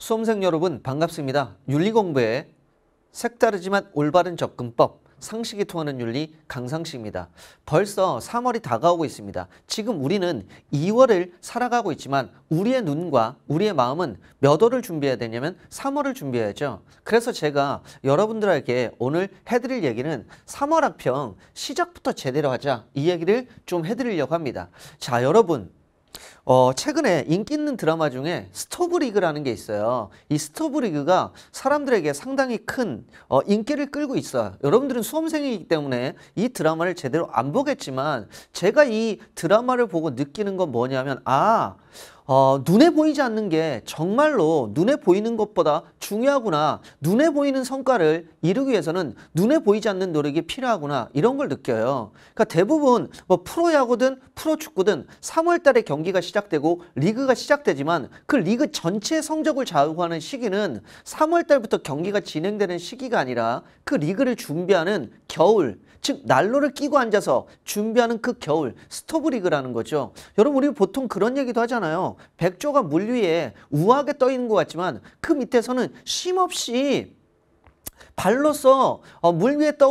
수험생 여러분 반갑습니다. 윤리 공부에 색다르지만 올바른 접근법 상식이 통하는 윤리 강상식입니다. 벌써 3월이 다가오고 있습니다. 지금 우리는 2월을 살아가고 있지만 우리의 눈과 우리의 마음은 몇 월을 준비해야 되냐면 3월을 준비해야죠. 그래서 제가 여러분들에게 오늘 해드릴 얘기는 3월 학평 시작부터 제대로 하자 이 얘기를 좀 해드리려고 합니다. 자 여러분 어, 최근에 인기 있는 드라마 중에 스토브리그라는 게 있어요. 이 스토브리그가 사람들에게 상당히 큰 어, 인기를 끌고 있어요. 여러분들은 수험생이기 때문에 이 드라마를 제대로 안 보겠지만 제가 이 드라마를 보고 느끼는 건 뭐냐면 아 어, 눈에 보이지 않는 게 정말로 눈에 보이는 것보다 중요하구나. 눈에 보이는 성과를 이루기 위해서는 눈에 보이지 않는 노력이 필요하구나. 이런 걸 느껴요. 그러니까 대부분 뭐 프로야구든 프로축구든 3월 달에 경기가 시작되고 리그가 시작되지만 그 리그 전체 성적을 좌우하는 시기는 3월 달부터 경기가 진행되는 시기가 아니라 그 리그를 준비하는 겨울 즉 난로를 끼고 앉아서 준비하는 그 겨울 스토브리그라는 거죠. 여러분 우리 보통 그런 얘기도 하잖아요. 보잖아요. 백조가 물 위에 우아하게 떠 있는 것 같지만 그 밑에서는 쉼없이 발로서 어, 물 위에 떠,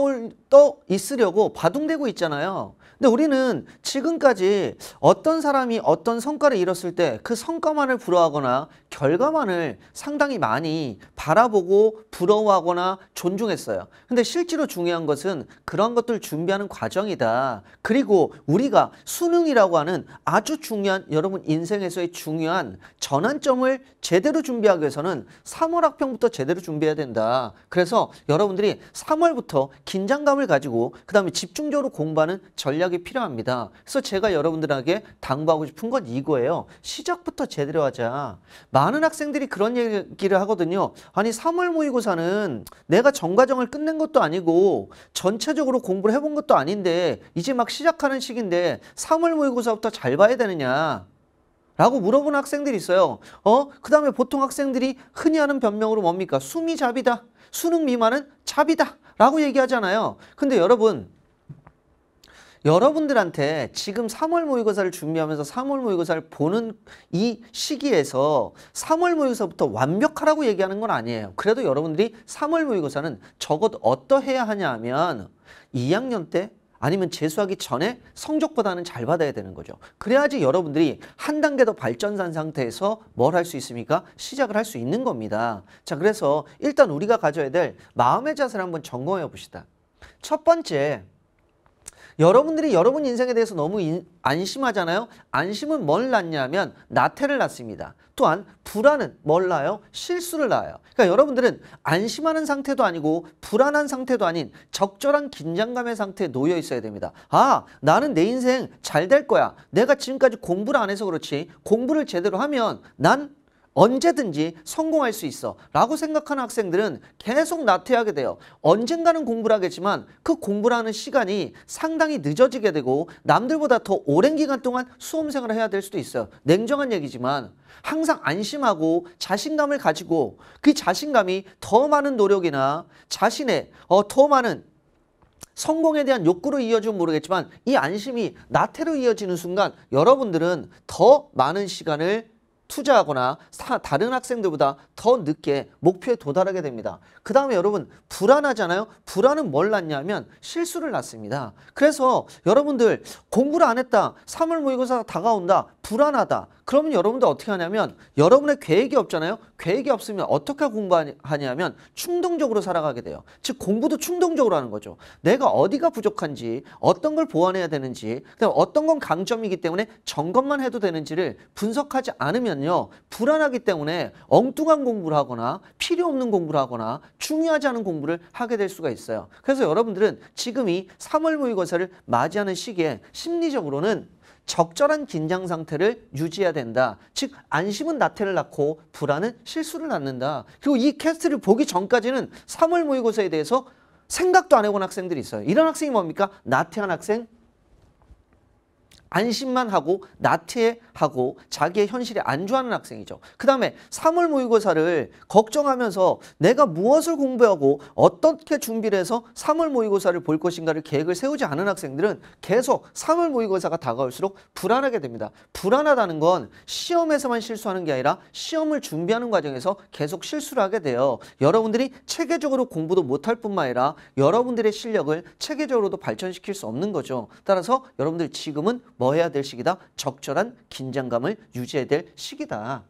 떠 있으려고 바둥대고 있잖아요. 근데 우리는 지금까지 어떤 사람이 어떤 성과를 이뤘을 때 그 성과만을 부러워하거나 결과만을 상당히 많이 바라보고 부러워하거나 존중했어요. 근데 실제로 중요한 것은 그런 것들 준비하는 과정이다. 그리고 우리가 수능이라고 하는 아주 중요한 여러분 인생에서의 중요한 전환점을 제대로 준비하기 위해서는 3월 학평부터 제대로 준비해야 된다. 그래서 여러분들이 3월부터 긴장감을 가지고 그 다음에 집중적으로 공부하는 전략 전략이 필요합니다. 그래서 제가 여러분들에게 당부하고 싶은 건 이거예요. 시작부터 제대로 하자. 많은 학생들이 그런 얘기를 하거든요. 아니 3월 모의고사는 내가 전과정을 끝낸 것도 아니고 전체적으로 공부를 해본 것도 아닌데 이제 막 시작하는 시기인데 3월 모의고사부터 잘 봐야 되느냐. 라고 물어본 학생들이 있어요. 어? 그 다음에 보통 학생들이 흔히 하는 변명으로 뭡니까? 수미잡이다. 수능 미만은 잡이다. 라고 얘기하잖아요. 근데 여러분 여러분들한테 지금 3월 모의고사를 준비하면서 3월 모의고사를 보는 이 시기에서 3월 모의고사부터 완벽하라고 얘기하는 건 아니에요. 그래도 여러분들이 3월 모의고사는 적어도 어떠해야 하냐 하면 2학년 때 아니면 재수하기 전에 성적보다는 잘 받아야 되는 거죠. 그래야지 여러분들이 한 단계 더 발전한 상태에서 뭘 할 수 있습니까? 시작을 할 수 있는 겁니다. 자, 그래서 일단 우리가 가져야 될 마음의 자세를 한번 점검해 봅시다. 첫 번째, 여러분들이 여러분 인생에 대해서 너무 인, 안심하잖아요. 안심은 뭘 낳냐면 나태를 낳습니다. 또한 불안은 뭘 낳아요? 실수를 낳아요. 그러니까 여러분들은 안심하는 상태도 아니고 불안한 상태도 아닌 적절한 긴장감의 상태에 놓여 있어야 됩니다. 아 나는 내 인생 잘 될 거야. 내가 지금까지 공부를 안 해서 그렇지 공부를 제대로 하면 난 언제든지 성공할 수 있어 라고 생각하는 학생들은 계속 나태하게 돼요. 언젠가는 공부를 하겠지만 그 공부라는 시간이 상당히 늦어지게 되고 남들보다 더 오랜 기간 동안 수험생을 활 해야 될 수도 있어요. 냉정한 얘기지만 항상 안심하고 자신감을 가지고 그 자신감이 더 많은 노력이나 자신의 어, 더 많은 성공에 대한 욕구로 이어지면 모르겠지만 이 안심이 나태로 이어지는 순간 여러분들은 더 많은 시간을 투자하거나 사, 다른 학생들보다 더 늦게 목표에 도달하게 됩니다. 그 다음에 여러분 불안하잖아요. 불안은 뭘났냐면 실수를 났습니다 그래서 여러분들 공부를 안 했다. 3월 모의고사 다가온다. 불안하다. 그러면 여러분들 어떻게 하냐면 여러분의 계획이 없잖아요. 계획이 없으면 어떻게 공부하냐면 충동적으로 살아가게 돼요. 즉 공부도 충동적으로 하는 거죠. 내가 어디가 부족한지 어떤 걸 보완해야 되는지 그다음 어떤 건 강점이기 때문에 점검만 해도 되는지를 분석하지 않으면요. 불안하기 때문에 엉뚱한 공부를 하거나 필요 없는 공부를 하거나 중요하지 않은 공부를 하게 될 수가 있어요. 그래서 여러분들은 지금이 3월 모의고사를 맞이하는 시기에 심리적으로는 적절한 긴장 상태를 유지해야 된다. 즉 안심은 나태를 낳고 불안은 실수를 낳는다. 그리고 이 캐스트를 보기 전까지는 3월 모의고사에 대해서 생각도 안 해본 학생들이 있어요. 이런 학생이 뭡니까? 나태한 학생, 안심만 하고 나태하고 자기의 현실에 안주하는 학생이죠. 그 다음에 3월 모의고사를 걱정하면서 내가 무엇을 공부하고 어떻게 준비를 해서 3월 모의고사를 볼 것인가를 계획을 세우지 않은 학생들은 계속 3월 모의고사가 다가올수록 불안하게 됩니다. 불안하다는 건 시험에서만 실수하는 게 아니라 시험을 준비하는 과정에서 계속 실수를 하게 돼요. 여러분들이 체계적으로 공부도 못할 뿐만 아니라 여러분들의 실력을 체계적으로도 발전시킬 수 없는 거죠. 따라서 여러분들 지금은 뭐 해야 될 시기다? 적절한 긴장감을 유지해야 될 시기다.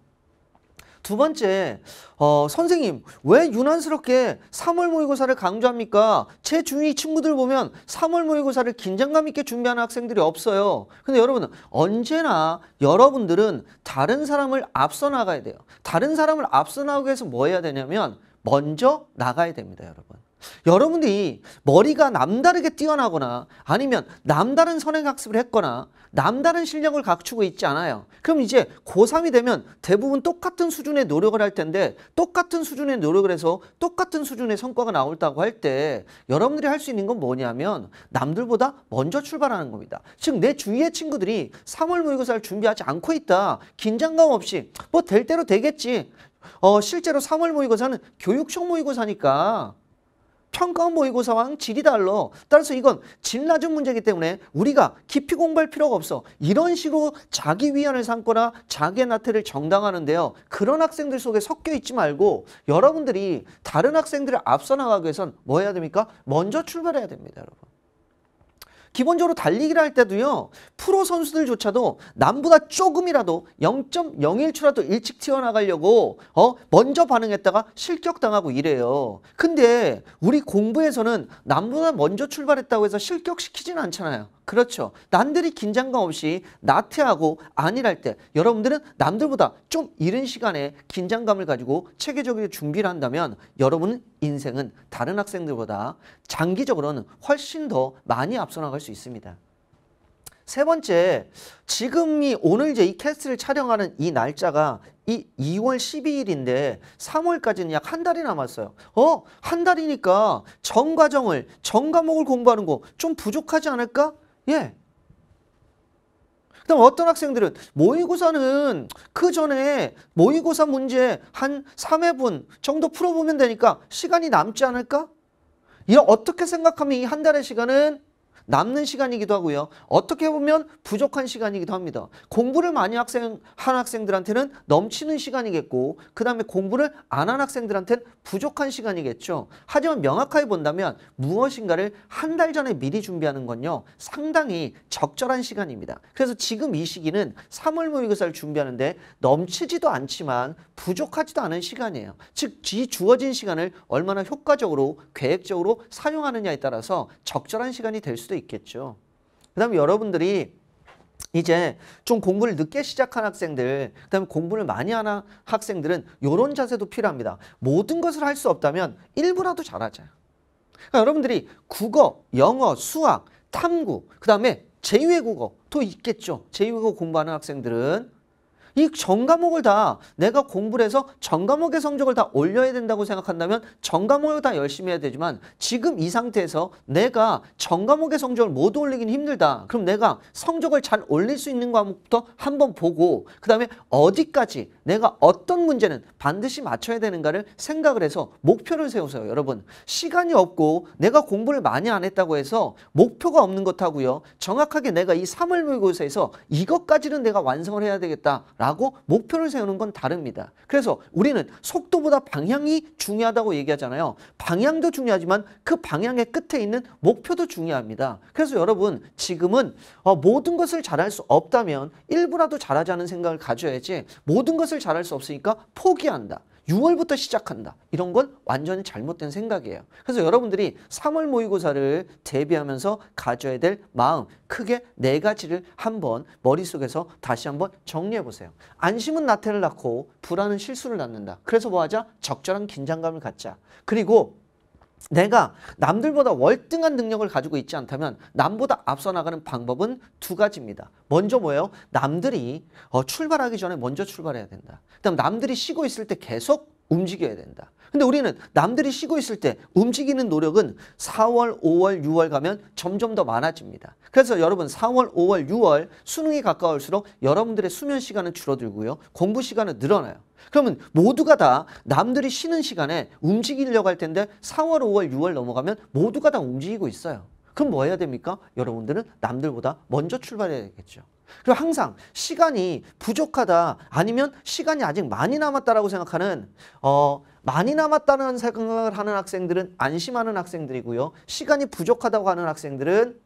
두 번째, 어, 선생님 왜 유난스럽게 3월 모의고사를 강조합니까? 제 주위 친구들 보면 3월 모의고사를 긴장감 있게 준비하는 학생들이 없어요. 근데 여러분 언제나 여러분들은 다른 사람을 앞서 나가야 돼요. 다른 사람을 앞서 나가기 위해서 뭐 해야 되냐면 먼저 나가야 됩니다, 여러분. 여러분들이 머리가 남다르게 뛰어나거나 아니면 남다른 선행학습을 했거나 남다른 실력을 갖추고 있지 않아요. 그럼 이제 고3이 되면 대부분 똑같은 수준의 노력을 할 텐데 똑같은 수준의 노력을 해서 똑같은 수준의 성과가 나올다고 할 때 여러분들이 할 수 있는 건 뭐냐면 남들보다 먼저 출발하는 겁니다. 즉내 주위의 친구들이 3월 모의고사를 준비하지 않고 있다. 긴장감 없이 뭐 될 대로 되겠지. 어, 실제로 3월 모의고사는 교육청 모의고사니까 평가모의고사와 질이 달러. 따라서 이건 질 낮은 문제이기 때문에 우리가 깊이 공부할 필요가 없어. 이런 식으로 자기 위안을 삼거나 자기의 나태를 정당하는데요. 그런 학생들 속에 섞여 있지 말고 여러분들이 다른 학생들을 앞서 나가기 위해선 뭐 해야 됩니까? 먼저 출발해야 됩니다, 여러분. 기본적으로 달리기를 할 때도요. 프로 선수들조차도 남보다 조금이라도 0.01초라도 일찍 튀어나가려고 어 먼저 반응했다가 실격당하고 이래요. 근데 우리 공부에서는 남보다 먼저 출발했다고 해서 실격시키진 않잖아요. 그렇죠. 남들이 긴장감 없이 나태하고 안일할 때 여러분들은 남들보다 좀 이른 시간에 긴장감을 가지고 체계적으로 준비를 한다면 여러분은 인생은 다른 학생들보다 장기적으로는 훨씬 더 많이 앞서 나갈 수 있습니다. 세 번째, 지금이 오늘 이제 이 캐스트를 촬영하는 이 날짜가 이 2월 12일인데 3월까지는 약 한 달이 남았어요. 어? 한 달이니까 전 과정을, 전 과목을 공부하는 거 좀 부족하지 않을까? 예. 그다음 어떤 학생들은 모의고사는 그 전에 모의고사 문제 한 3회분 정도 풀어보면 되니까 시간이 남지 않을까? 이런 어떻게 생각하면 이 한 달의 시간은 남는 시간이기도 하고요. 어떻게 보면 부족한 시간이기도 합니다. 공부를 많이 학생 한 학생들한테는 넘치는 시간이겠고 그 다음에 공부를 안 한 학생들한테는 부족한 시간이겠죠. 하지만 명확하게 본다면 무엇인가를 한 달 전에 미리 준비하는 건요. 상당히 적절한 시간입니다. 그래서 지금 이 시기는 3월 모의고사를 준비하는데 넘치지도 않지만 부족하지도 않은 시간이에요. 즉, 이 주어진 시간을 얼마나 효과적으로 계획적으로 사용하느냐에 따라서 적절한 시간이 될 수도 있겠죠. 그 다음에 여러분들이 이제 좀 공부를 늦게 시작한 학생들 그 다음에 공부를 많이 하는 학생들은 이런 자세도 필요합니다. 모든 것을 할 수 없다면 일부라도 잘하자. 그러니까 여러분들이 국어, 영어, 수학, 탐구 그 다음에 제2외국어 또 있겠죠. 제2외국어 공부하는 학생들은 이 전과목을 다 내가 공부를 해서 전과목의 성적을 다 올려야 된다고 생각한다면 전과목을 다 열심히 해야 되지만 지금 이 상태에서 내가 전과목의 성적을 모두 올리긴 힘들다. 그럼 내가 성적을 잘 올릴 수 있는 과목부터 한번 보고 그 다음에 어디까지 내가 어떤 문제는 반드시 맞춰야 되는가를 생각을 해서 목표를 세우세요. 여러분 시간이 없고 내가 공부를 많이 안 했다고 해서 목표가 없는 것하고요. 정확하게 내가 이 사물물고사에서 이것까지는 내가 완성을 해야 되겠다라고 목표를 세우는 건 다릅니다. 그래서 우리는 속도보다 방향이 중요하다고 얘기하잖아요. 방향도 중요하지만 그 방향의 끝에 있는 목표도 중요합니다. 그래서 여러분 지금은 어, 모든 것을 잘할 수 없다면 일부라도 잘하자는 생각을 가져야지 모든 것을 무엇을 잘할 수 없으니까 포기한다. 6월부터 시작한다. 이런 건 완전히 잘못된 생각이에요. 그래서 여러분들이 3월 모의고사를 대비하면서 가져야 될 마음 크게 네 가지를 한번 머릿속에서 다시 한번 정리해 보세요. 안심은 나태를 낳고 불안은 실수를 낳는다. 그래서 뭐하자? 적절한 긴장감을 갖자. 그리고 내가 남들보다 월등한 능력을 가지고 있지 않다면 남보다 앞서 나가는 방법은 두 가지입니다. 먼저 뭐예요? 남들이 어, 출발하기 전에 먼저 출발해야 된다. 그다음 남들이 쉬고 있을 때 계속 움직여야 된다. 근데 우리는 남들이 쉬고 있을 때 움직이는 노력은 4월, 5월, 6월 가면 점점 더 많아집니다. 그래서 여러분 4월, 5월, 6월 수능이 가까울수록 여러분들의 수면 시간은 줄어들고요. 공부 시간은 늘어나요. 그러면 모두가 다 남들이 쉬는 시간에 움직이려고 할 텐데 4월, 5월, 6월 넘어가면 모두가 다 움직이고 있어요. 그럼 뭐 해야 됩니까? 여러분들은 남들보다 먼저 출발해야 되겠죠. 그리고 항상 시간이 부족하다 아니면 시간이 아직 많이 남았다라고 생각하는 어 많이 남았다는 생각을 하는 학생들은 안심하는 학생들이고요. 시간이 부족하다고 하는 학생들은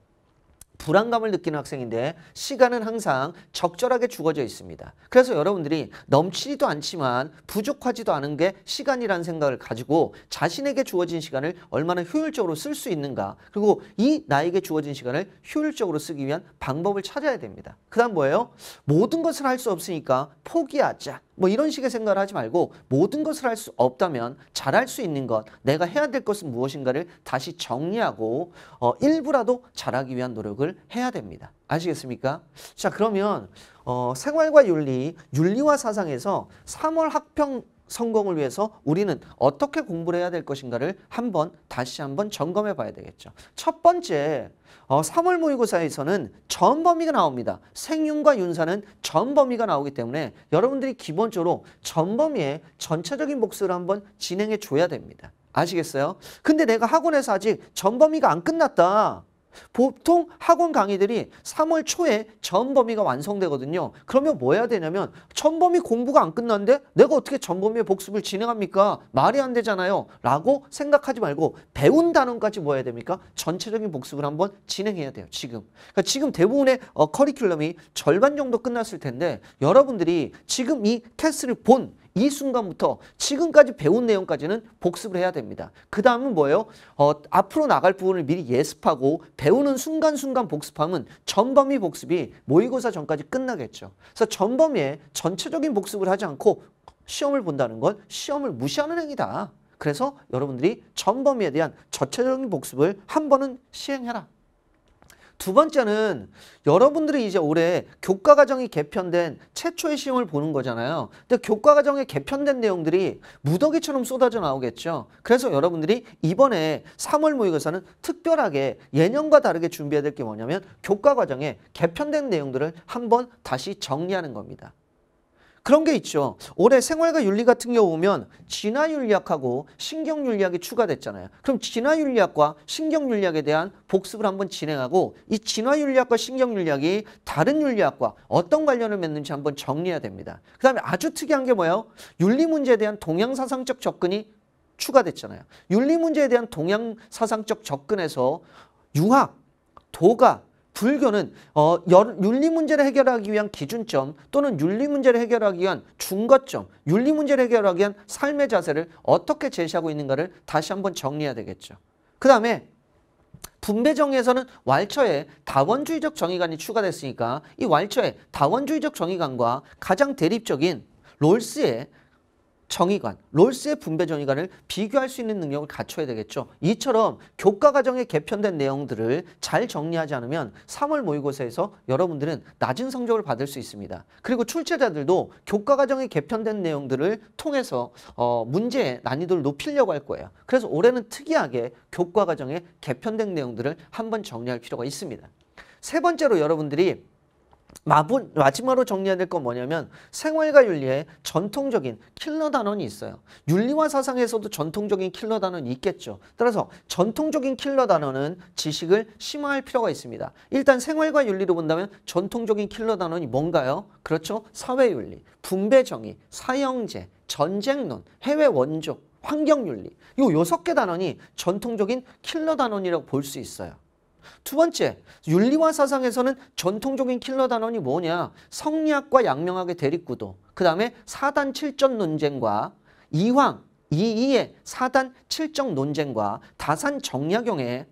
불안감을 느끼는 학생인데 시간은 항상 적절하게 주어져 있습니다. 그래서 여러분들이 넘치지도 않지만 부족하지도 않은 게 시간이라는 생각을 가지고 자신에게 주어진 시간을 얼마나 효율적으로 쓸 수 있는가 그리고 이 나에게 주어진 시간을 효율적으로 쓰기 위한 방법을 찾아야 됩니다. 그 다음 뭐예요? 모든 것을 할 수 없으니까 포기하자. 뭐 이런 식의 생각을 하지 말고 모든 것을 할 수 없다면 잘할 수 있는 것 내가 해야 될 것은 무엇인가를 다시 정리하고 어, 일부라도 잘하기 위한 노력을 해야 됩니다. 아시겠습니까? 자 그러면 어, 생활과 윤리, 윤리와 사상에서 3월 학평 성공을 위해서 우리는 어떻게 공부를 해야 될 것인가를 한번 다시 한번 점검해 봐야 되겠죠. 첫 번째 어, 3월 모의고사에서는 전범위가 나옵니다. 생윤과 윤사는 전범위가 나오기 때문에 여러분들이 기본적으로 전범위의 전체적인 복습을 한번 진행해 줘야 됩니다. 아시겠어요? 근데 내가 학원에서 아직 전범위가 안 끝났다. 보통 학원 강의들이 3월 초에 전범위가 완성되거든요. 그러면 뭐 해야 되냐면 전범위 공부가 안 끝났는데 내가 어떻게 전범위의 복습을 진행합니까? 말이 안 되잖아요. 라고 생각하지 말고 배운 단원까지 뭐 해야 됩니까? 전체적인 복습을 한번 진행해야 돼요. 지금. 그러니까 지금 대부분의 어, 커리큘럼이 절반 정도 끝났을 텐데 여러분들이 지금 이 캐스를 본이 순간부터 지금까지 배운 내용까지는 복습을 해야 됩니다. 그 다음은 뭐예요? 어, 앞으로 나갈 부분을 미리 예습하고 배우는 순간순간 복습하면 전범위 복습이 모의고사 전까지 끝나겠죠. 그래서 전범위에 전체적인 복습을 하지 않고 시험을 본다는 건 시험을 무시하는 행위다. 그래서 여러분들이 전범위에 대한 전체적인 복습을 한 번은 시행해라. 두 번째는 여러분들이 이제 올해 교과 과정이 개편된 최초의 시험을 보는 거잖아요. 근데 교과 과정에 개편된 내용들이 무더기처럼 쏟아져 나오겠죠. 그래서 여러분들이 이번에 3월 모의고사는 특별하게 예년과 다르게 준비해야 될 게 뭐냐면 교과 과정에 개편된 내용들을 한번 다시 정리하는 겁니다. 그런 게 있죠. 올해 생활과 윤리 같은 경우 보면 진화윤리학하고 신경윤리학이 추가됐잖아요. 그럼 진화윤리학과 신경윤리학에 대한 복습을 한번 진행하고 이 진화윤리학과 신경윤리학이 다른 윤리학과 어떤 관련을 맺는지 한번 정리해야 됩니다. 그 다음에 아주 특이한 게 뭐예요? 윤리 문제에 대한 동양사상적 접근이 추가됐잖아요. 윤리 문제에 대한 동양사상적 접근에서 융학 도가, 불교는 어, 윤리 문제를 해결하기 위한 기준점 또는 윤리 문제를 해결하기 위한 중거점, 윤리 문제를 해결하기 위한 삶의 자세를 어떻게 제시하고 있는가를 다시 한번 정리해야 되겠죠. 그 다음에 분배 정의에서는 왈처에 다원주의적 정의관이 추가됐으니까 이 왈처의 다원주의적 정의관과 가장 대립적인 롤스의 정의관, 롤스의 분배 정의관을 비교할 수 있는 능력을 갖춰야 되겠죠. 이처럼 교과 과정에 개편된 내용들을 잘 정리하지 않으면 3월 모의고사에서 여러분들은 낮은 성적을 받을 수 있습니다. 그리고 출제자들도 교과 과정에 개편된 내용들을 통해서 어, 문제의 난이도를 높이려고 할 거예요. 그래서 올해는 특이하게 교과 과정에 개편된 내용들을 한번 정리할 필요가 있습니다. 세 번째로 여러분들이 마분, 마지막으로 정리해야 될 건 뭐냐면 생활과 윤리에 전통적인 킬러 단원이 있어요. 윤리와 사상에서도 전통적인 킬러 단원이 있겠죠. 따라서 전통적인 킬러 단원은 지식을 심화할 필요가 있습니다. 일단 생활과 윤리로 본다면 전통적인 킬러 단원이 뭔가요? 그렇죠. 사회윤리, 분배정의, 사형제, 전쟁론, 해외 원조, 환경윤리 이 여섯 개 단원이 전통적인 킬러 단원이라고 볼 수 있어요. 두 번째, 윤리와 사상에서는 전통적인 킬러 단원이 뭐냐? 성리학과 양명학의 대립구도, 그 다음에 사단 칠전 논쟁과 이황, 이이의 사단 칠정 논쟁과 다산 정약용의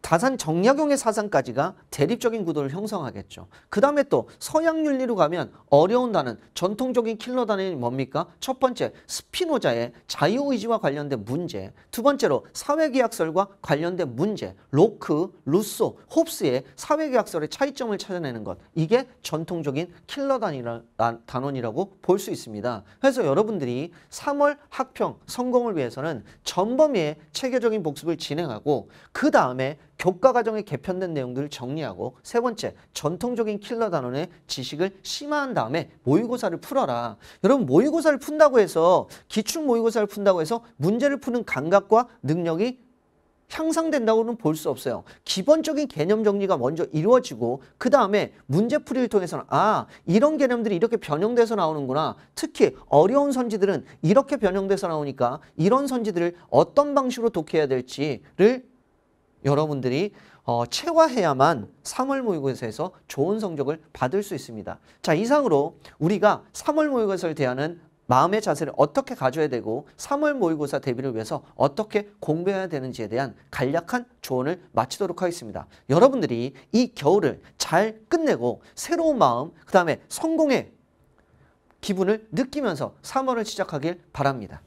다산 정약용의 사상까지가 대립적인 구도를 형성하겠죠. 그 다음에 또 서양 윤리로 가면 어려운다는 전통적인 킬러 단원이 뭡니까? 첫 번째 스피노자의 자유의지와 관련된 문제 두 번째로 사회계약설과 관련된 문제 로크, 루소, 홉스의 사회계약설의 차이점을 찾아내는 것 이게 전통적인 킬러 단이라, 단원이라고 볼 수 있습니다. 그래서 여러분들이 3월 학평 성공을 위해서는 전범위의 체계적인 복습을 진행하고 그 다음에 교과 과정에 개편된 내용들을 정리하고 정리하고 세 번째 전통적인 킬러 단원의 지식을 심화한 다음에 모의고사를 풀어라. 여러분 모의고사를 푼다고 해서 기출 모의고사를 푼다고 해서 문제를 푸는 감각과 능력이 향상된다고는 볼 수 없어요. 기본적인 개념 정리가 먼저 이루어지고 그 다음에 문제풀이를 통해서는 아 이런 개념들이 이렇게 변형돼서 나오는구나. 특히 어려운 선지들은 이렇게 변형돼서 나오니까 이런 선지들을 어떤 방식으로 독해야 될지를 여러분들이 어, 체화해야만 3월 모의고사에서 좋은 성적을 받을 수 있습니다. 자 이상으로 우리가 3월 모의고사를 대하는 마음의 자세를 어떻게 가져야 되고 3월 모의고사 대비를 위해서 어떻게 공부해야 되는지에 대한 간략한 조언을 마치도록 하겠습니다. 여러분들이 이 겨울을 잘 끝내고 새로운 마음 그 다음에 성공의 기분을 느끼면서 3월을 시작하길 바랍니다.